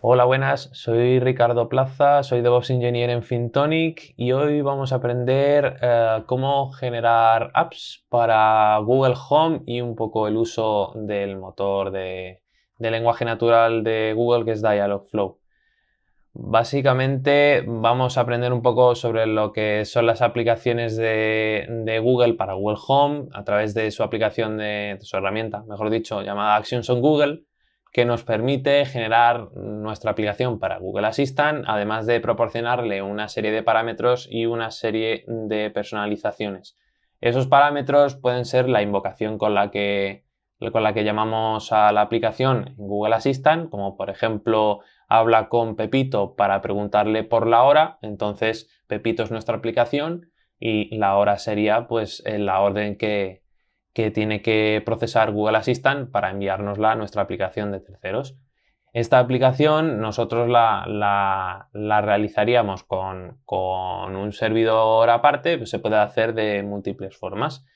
Hola, buenas, soy Ricardo Plaza, soy DevOps Engineer en Fintonic y hoy vamos a aprender eh, cómo generar apps para Google Home y un poco el uso del motor de, lenguaje natural de Google que es Dialogflow. Básicamente vamos a aprender un poco sobre lo que son las aplicaciones de, Google para Google Home a través de su aplicación de su herramienta, mejor dicho, llamada Actions on Google que nos permite generar nuestra aplicación para Google Assistant, además de proporcionarle una serie de parámetros y una serie de personalizaciones. Esos parámetros pueden ser la invocación con la que, con la que llamamos a la aplicación en Google Assistant, como por ejemplo habla con Pepito para preguntarle por la hora, entonces Pepito es nuestra aplicación y la hora sería pues la orden que, que tiene que procesar Google Assistant para enviárnosla a nuestra aplicación de terceros. Esta aplicación nosotros la, realizaríamos con, un servidor aparte, pues se puede hacer de múltiples formas.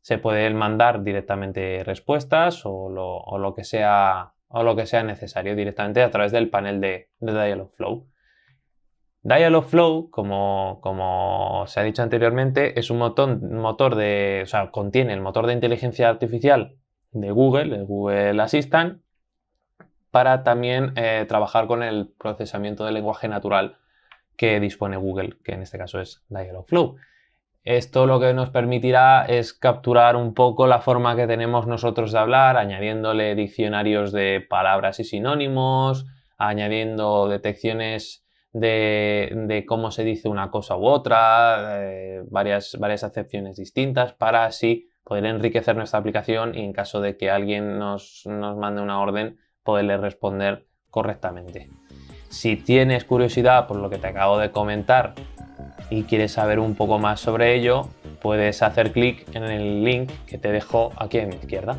Se pueden mandar directamente respuestas o lo, que, sea, o lo que sea necesario directamente a través del panel de, de Dialogflow. Dialogflow, como, como se ha dicho anteriormente, es un motor, de, o sea, contiene el motor de inteligencia artificial de Google, el Google Assistant, para también eh, trabajar con el procesamiento de lenguaje natural que dispone Google, que en este caso es Dialogflow. Esto lo que nos permitirá es capturar un poco la forma que tenemos nosotros de hablar, añadiéndole diccionarios de palabras y sinónimos, añadiendo detecciones de, cómo se dice una cosa u otra, eh, varias, varias acepciones distintas para así poder enriquecer nuestra aplicación y en caso de que alguien nos, nos mande una orden, poderle responder correctamente. Si tienes curiosidad por lo que te acabo de comentar y quieres saber un poco más sobre ello, puedes hacer clic en el link que te dejo aquí a mi izquierda.